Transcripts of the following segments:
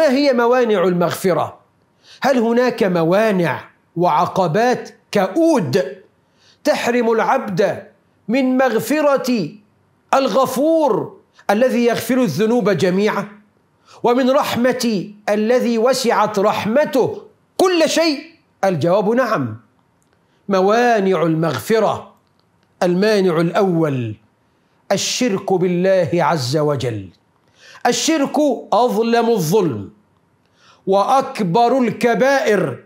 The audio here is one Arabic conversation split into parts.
ما هي موانع المغفره هل هناك موانع وعقبات كؤود تحرم العبد من مغفره الغفور الذي يغفر الذنوب جميعا ومن رحمه الذي وسعت رحمته كل شيء الجواب نعم موانع المغفره المانع الاول الشرك بالله عز وجل الشرك أظلم الظلم وأكبر الكبائر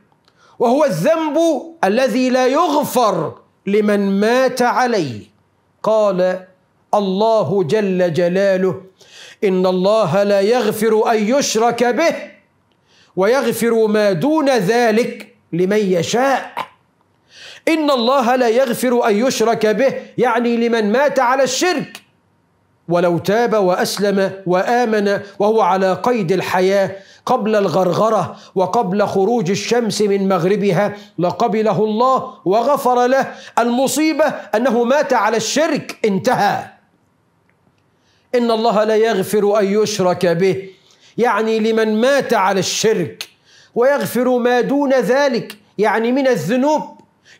وهو الذنب الذي لا يغفر لمن مات عليه قال الله جل جلاله إن الله لا يغفر أن يشرك به ويغفر ما دون ذلك لمن يشاء إن الله لا يغفر أن يشرك به يعني لمن مات على الشرك ولو تاب واسلم وامن وهو على قيد الحياه قبل الغرغره وقبل خروج الشمس من مغربها لقبله الله وغفر له المصيبه انه مات على الشرك انتهى ان الله لا يغفر ان يشرك به يعني لمن مات على الشرك ويغفر ما دون ذلك يعني من الذنوب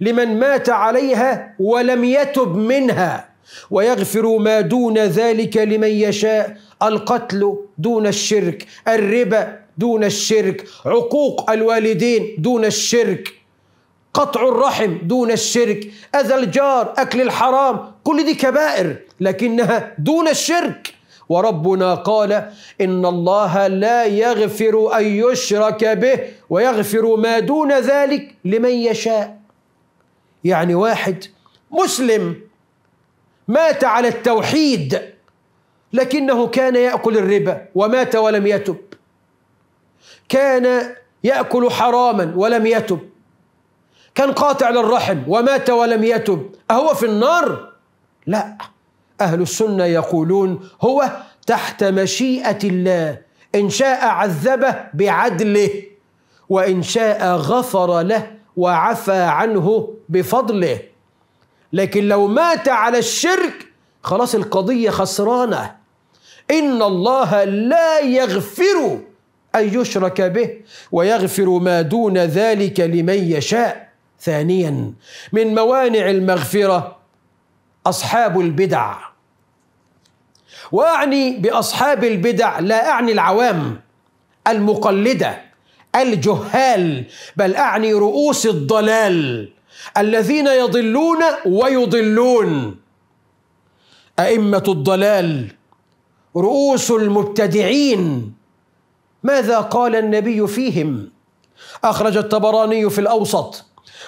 لمن مات عليها ولم يتب منها ويغفر ما دون ذلك لمن يشاء القتل دون الشرك الربا دون الشرك عقوق الوالدين دون الشرك قطع الرحم دون الشرك أذى الجار أكل الحرام كل دي كبائر لكنها دون الشرك وربنا قال إن الله لا يغفر أن يشرك به ويغفر ما دون ذلك لمن يشاء يعني واحد مسلم مات على التوحيد لكنه كان ياكل الربا ومات ولم يتب كان ياكل حراما ولم يتب كان قاطع للرحم ومات ولم يتب اهو في النار لا اهل السنه يقولون هو تحت مشيئه الله ان شاء عذبه بعدله وان شاء غفر له وعفى عنه بفضله لكن لو مات على الشرك خلاص القضية خسرانة إن الله لا يغفر أن يشرك به ويغفر ما دون ذلك لمن يشاء ثانيا من موانع المغفرة أصحاب البدع وأعني بأصحاب البدع لا أعني العوام المقلدة الجهال بل أعني رؤوس الضلال الذين يضلون ويضلون أئمة الضلال رؤوس المبتدعين ماذا قال النبي فيهم أخرج الطبراني في الأوسط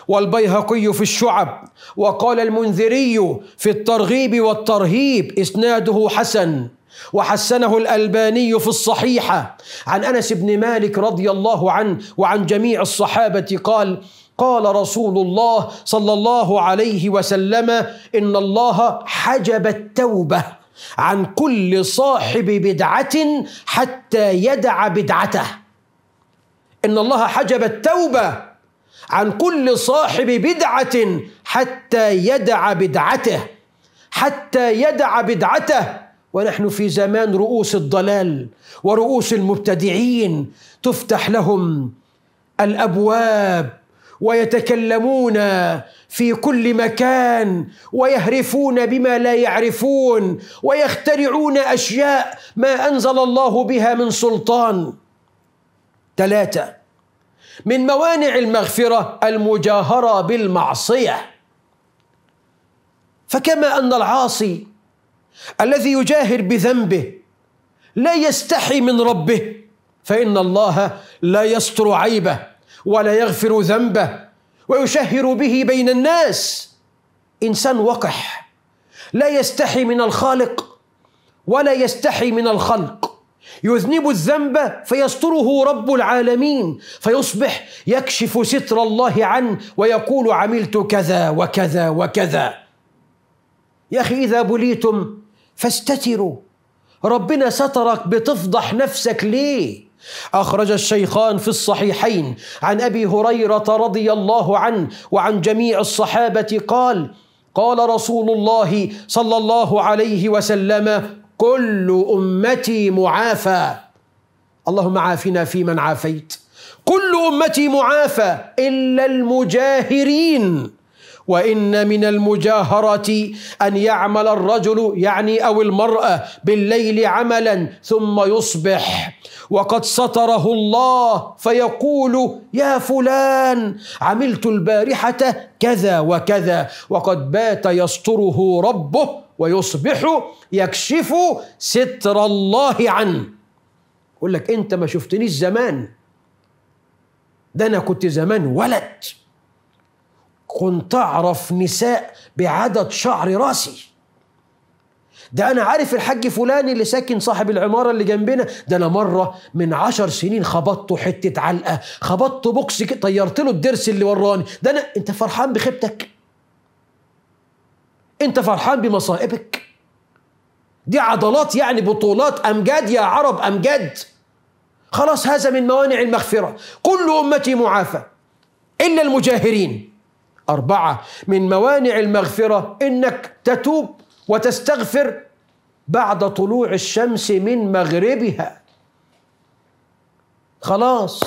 والبيهقي في الشعب وقال المنذري في الترغيب والترهيب إسناده حسن وحسنه الألباني في الصحيحة عن أنس بن مالك رضي الله عنه وعن جميع الصحابة قال قال رسول الله صلى الله عليه وسلم ان الله حجب التوبه عن كل صاحب بدعه حتى يدع بدعته ان الله حجب التوبه عن كل صاحب بدعه حتى يدع بدعته حتى يدع بدعته ونحن في زمان رؤوس الضلال ورؤوس المبتدعين تفتح لهم الابواب ويتكلمون في كل مكان ويهرفون بما لا يعرفون ويخترعون اشياء ما انزل الله بها من سلطان ثلاثه من موانع المغفره المجاهره بالمعصيه فكما ان العاصي الذي يجاهر بذنبه لا يستحي من ربه فان الله لا يستر عيبه ولا يغفر ذنبه ويشهر به بين الناس انسان وقح لا يستحي من الخالق ولا يستحي من الخلق يذنب الذنب فيستره رب العالمين فيصبح يكشف ستر الله عنه ويقول عملت كذا وكذا وكذا يا اخي اذا بليتم فاستتروا ربنا سترك بتفضح نفسك ليه أخرج الشيخان في الصحيحين عن أبي هريرة رضي الله عنه وعن جميع الصحابة قال قال رسول الله صلى الله عليه وسلم كل أمتي معافى اللهم عافنا فيمن عافيت كل أمتي معافى إلا المجاهرين وإن من المجاهرة أن يعمل الرجل يعني أو المرأة بالليل عملا ثم يصبح وقد ستره الله فيقول يا فلان عملت البارحة كذا وكذا وقد بات يستره ربه ويصبح يكشف ستر الله عنه يقول لك أنت ما شفتنيش زمان ده أنا كنت زمان ولد كنت أعرف نساء بعدد شعر راسي ده أنا عارف الحاج فلان اللي ساكن صاحب العمارة اللي جنبنا ده أنا مرة من عشر سنين خبطته حتة علقة خبطته بوكس طيرت له الدرس اللي وراني ده أنا أنت فرحان بخيبتك أنت فرحان بمصائبك دي عضلات يعني بطولات أمجاد يا عرب أمجاد خلاص هذا من موانع المغفرة كل أمتي معافى إلا المجاهرين أربعة من موانع المغفرة إنك تتوب وتستغفر بعد طلوع الشمس من مغربها خلاص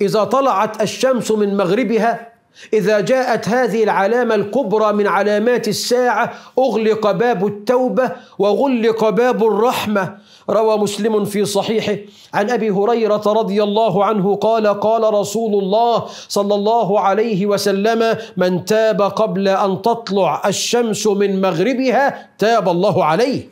إذا طلعت الشمس من مغربها إذا جاءت هذه العلامة الكبرى من علامات الساعة أغلق باب التوبة وغلق باب الرحمة روى مسلم في صحيحه عن أبي هريرة رضي الله عنه قال قال رسول الله صلى الله عليه وسلم من تاب قبل أن تطلع الشمس من مغربها تاب الله عليه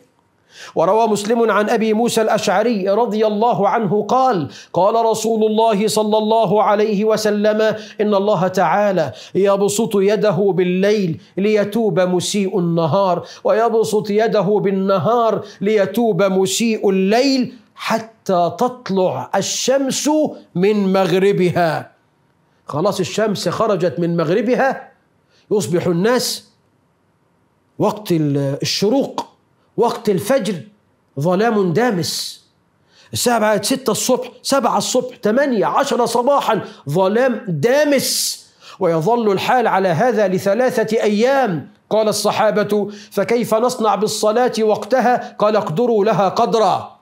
وروى مسلم عن ابي موسى الاشعري رضي الله عنه قال قال رسول الله صلى الله عليه وسلم ان الله تعالى يبسط يده بالليل ليتوب مسيء النهار ويبسط يده بالنهار ليتوب مسيء الليل حتى تطلع الشمس من مغربها خلاص الشمس خرجت من مغربها يصبح الناس وقت الشروق وقت الفجر ظلام دامس الساعة بقت 6 الصبح 7 الصبح 8 10 صباحا ظلام دامس ويظل الحال على هذا لثلاثة أيام قال الصحابة فكيف نصنع بالصلاة وقتها قال اقدروا لها قدرا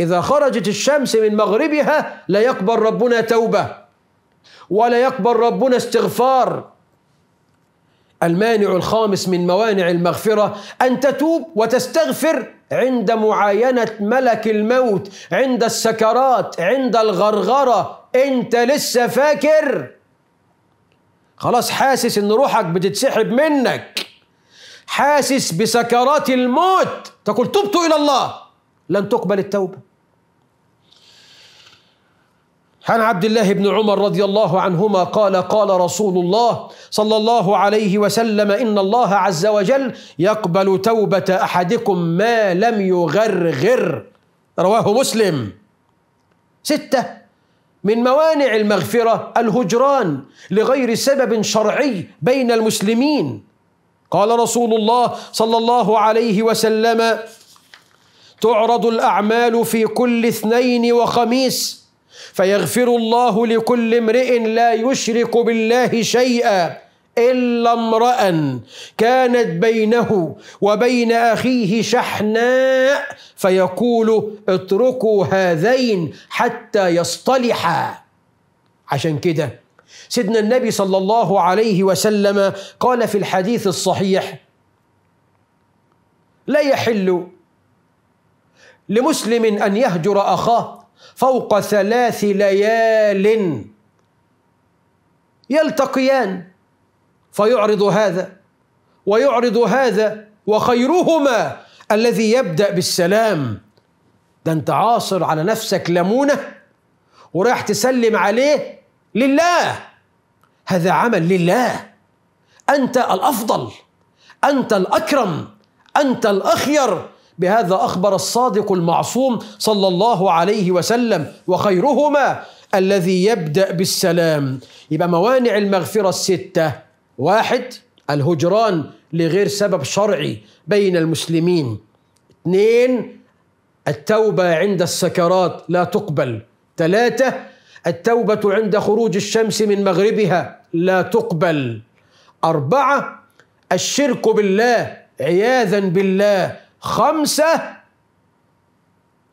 إذا خرجت الشمس من مغربها لا يقبل ربنا توبة ولا يقبل ربنا استغفار المانع الخامس من موانع المغفرة أن تتوب وتستغفر عند معاينة ملك الموت عند السكرات عند الغرغرة أنت لسه فاكر خلاص حاسس إن روحك بتتسحب منك حاسس بسكرات الموت تقول تبت إلى الله لن تقبل التوبة عن عبد الله بن عمر رضي الله عنهما قال قال رسول الله صلى الله عليه وسلم إن الله عز وجل يقبل توبة أحدكم ما لم يغرغر رواه مسلم ستة من موانع المغفرة الهجران لغير سبب شرعي بين المسلمين قال رسول الله صلى الله عليه وسلم تعرض الأعمال في كل اثنين وخميس فيغفر الله لكل امرئ لا يشرك بالله شيئا إلا امرأ كانت بينه وبين أخيه شحناء فيقول اتركوا هذين حتى يصطلحا عشان كده سيدنا النبي صلى الله عليه وسلم قال في الحديث الصحيح لا يحل لمسلم أن يهجر أخاه فوق ثلاث ليال يلتقيان فيعرض هذا ويعرض هذا وخيرهما الذي يبدا بالسلام ده انت عاصر على نفسك لمونه ورايح تسلم عليه لله هذا عمل لله انت الافضل انت الاكرم انت الاخير بهذا اخبر الصادق المعصوم صلى الله عليه وسلم وخيرهما الذي يبدا بالسلام يبقى موانع المغفره السته واحد الهجران لغير سبب شرعي بين المسلمين اثنين التوبه عند السكرات لا تقبل ثلاثه التوبه عند خروج الشمس من مغربها لا تقبل اربعه الشرك بالله عياذا بالله خمسة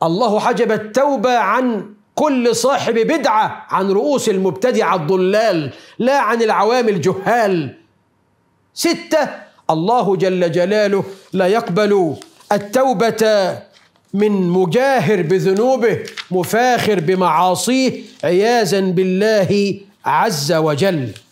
الله حجب التوبة عن كل صاحب بدعة عن رؤوس المبتدعة الضلال لا عن العوام الجهال ستة الله جل جلاله لا يقبل التوبة من مجاهر بذنوبه مفاخر بمعاصيه عياذا بالله عز وجل